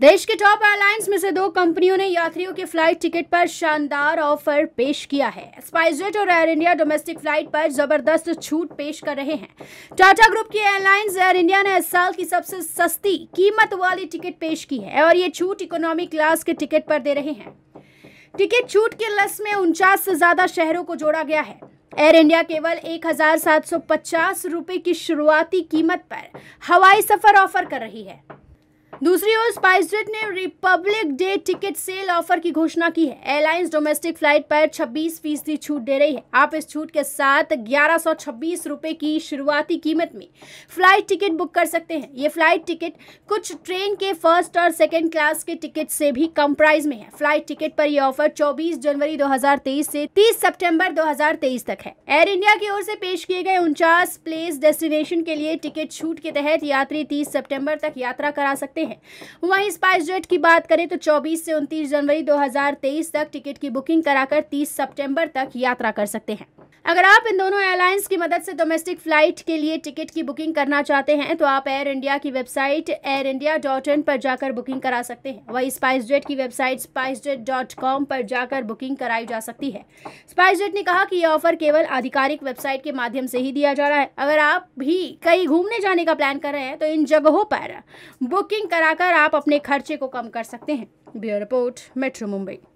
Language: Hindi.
देश के टॉप एयरलाइंस में से दो कंपनियों ने यात्रियों के फ्लाइट टिकट पर शानदार ऑफर पेश किया है स्पाइसजेट और एयर इंडिया डोमेस्टिक फ्लाइट पर जबरदस्त छूट पेश कर रहे हैं टाटा ग्रुप की एयरलाइंस एयर इंडिया ने इस साल की सबसे सस्ती कीमत वाली टिकट पेश की है और ये छूट इकोनॉमी क्लास के टिकट पर दे रहे हैं टिकट छूट की लिस्ट में उनचास से ज्यादा शहरों को जोड़ा गया है एयर इंडिया केवल एक हजार की शुरुआती कीमत पर हवाई सफर ऑफर कर रही है दूसरी ओर स्पाइसजेट ने Republic Day ticket sale offer की घोषणा की है एयरलाइंस डोमेस्टिक फ्लाइट पर 26 फीसदी छूट दे रही है आप इस छूट के साथ ग्यारह रुपए की शुरुआती कीमत में फ्लाइट टिकट बुक कर सकते हैं ये फ्लाइट टिकट कुछ ट्रेन के फर्स्ट और सेकेंड क्लास के टिकट से भी कम प्राइस में है फ्लाइट टिकट पर यह ऑफर चौबीस जनवरी दो से तीस सेप्टेम्बर दो तक है एयर इंडिया की ओर से पेश किए गए उनचास प्लेस डेस्टिनेशन के लिए टिकट छूट के तहत यात्री तीस सेप्टेम्बर तक यात्रा करा सकते हैं हैं वहीं स्पाइस जेट की बात करें तो 24 से 29 जनवरी 2023 तक टिकट की बुकिंग कराकर 30 सितंबर तक यात्रा कर सकते हैं अगर आप इन दोनों एयरलाइंस की मदद से डोमेस्टिक फ्लाइट के लिए टिकट की बुकिंग करना चाहते हैं तो आप एयर इंडिया की website Air India dot in पर जाकर बुकिंग करा सकते हैं वही स्पाइस जेट की website SpiceJet dot com पर जाकर बुकिंग कराई जा सकती है स्पाइस जेट ने कहा कि यह ऑफर केवल आधिकारिक वेबसाइट के माध्यम से ही दिया जा रहा है अगर आप भी कहीं घूमने जाने का प्लान कर रहे हैं तो इन जगहों पर बुकिंग कराकर आप अपने खर्चे को कम कर सकते हैं ब्यूरो रिपोर्ट मेट्रो मुंबई